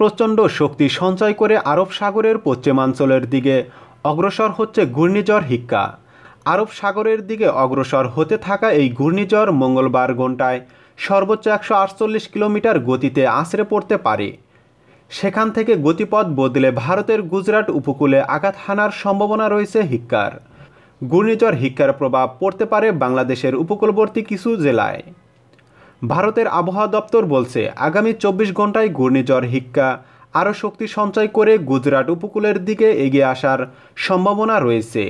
প্রচণ্ড শক্তি সঞ্চয় করে আরব সাগরের পশ্চিমাঞ্চলের দিকে অগ্রসর হচ্ছে ঘূর্ণিঝড় হিক্কা আরব সাগরের দিকে অগ্রসর হতে থাকা এই ঘূর্ণিঝড় মঙ্গলবার ঘণ্টায় সর্বোচ্চ একশো আটচল্লিশ কিলোমিটার গতিতে আশ্রে পড়তে পারে সেখান থেকে গতিপথ বদলে ভারতের গুজরাট উপকূলে আঘাত হানার সম্ভাবনা রয়েছে হিক্কার ঘূর্ণিঝড় হিক্কার প্রভাব পড়তে পারে বাংলাদেশের উপকূলবর্তী কিছু জেলায় ভারতের আবহাওয়া দপ্তর বলছে আগামী চব্বিশ ঘন্টায় ঘূর্ণিঝড় হিক্কা আরও শক্তি সঞ্চয় করে গুজরাট উপকূলের দিকে এগিয়ে আসার সম্ভাবনা রয়েছে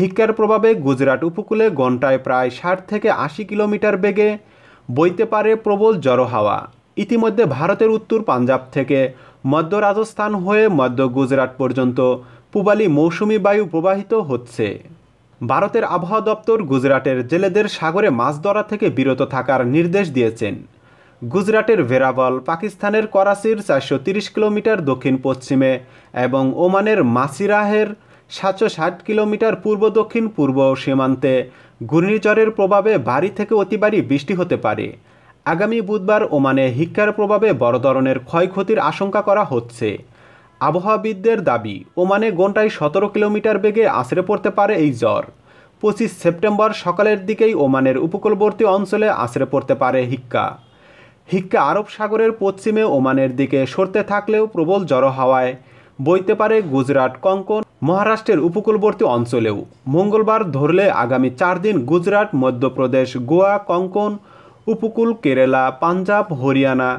হিক্কার প্রভাবে গুজরাট উপকূলে ঘন্টায় প্রায় ষাট থেকে আশি কিলোমিটার বেগে বইতে পারে প্রবল জড়ো হাওয়া ইতিমধ্যে ভারতের উত্তর পাঞ্জাব থেকে মধ্য রাজস্থান হয়ে মধ্য গুজরাট পর্যন্ত পূবালি মৌসুমি বায়ু প্রবাহিত হচ্ছে ভারতের আবহাওয়া দপ্তর গুজরাটের জেলেদের সাগরে মাছ ধরা থেকে বিরত থাকার নির্দেশ দিয়েছেন গুজরাটের ভেরাবল পাকিস্তানের করাচির চারশো কিলোমিটার দক্ষিণ পশ্চিমে এবং ওমানের মাসিরাহের সাতশো ষাট কিলোমিটার পূর্ব দক্ষিণ পূর্ব সীমান্তে ঘূর্ণিঝড়ের প্রভাবে ভারী থেকে অতিবারী বৃষ্টি হতে পারে আগামী বুধবার ওমানে হিক্ষার প্রভাবে বড় ধরনের ক্ষয়ক্ষতির আশঙ্কা করা হচ্ছে আবহাওয়াবিদদের দাবি ওমানে ঘন্টায় সতেরো কিলোমিটার বেগে আছড়ে পড়তে পারে এই জ্বর পঁচিশ সেপ্টেম্বর সকালের দিকেই ওমানের উপকূলবর্তী অঞ্চলে আছড়ে পড়তে পারে হিক্কা হিক্কা আরব সাগরের পশ্চিমে ওমানের দিকে সরতে থাকলেও প্রবল জড়ো হওয়ায় বইতে পারে গুজরাট কঙ্কন মহারাষ্ট্রের উপকূলবর্তী অঞ্চলেও মঙ্গলবার ধরলে আগামী চার দিন গুজরাট মধ্যপ্রদেশ গোয়া কঙ্কন উপকূল কেরালা পাঞ্জাব হরিয়ানা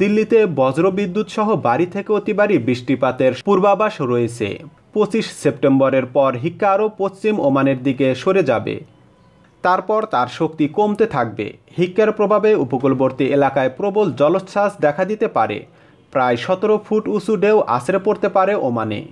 দিল্লিতে বজ্রবিদ্যুৎ সহ বাড়ি থেকে অতি বৃষ্টিপাতের পূর্বাভাস রয়েছে পঁচিশ সেপ্টেম্বরের পর হিক্কা আরও পশ্চিম ওমানের দিকে সরে যাবে তারপর তার শক্তি কমতে থাকবে হিক্কার প্রভাবে উপকূলবর্তী এলাকায় প্রবল জলোচ্ছ্বাস দেখা দিতে পারে প্রায় সতেরো ফুট উঁচু ঢেউ আশ্রে পড়তে পারে ওমানে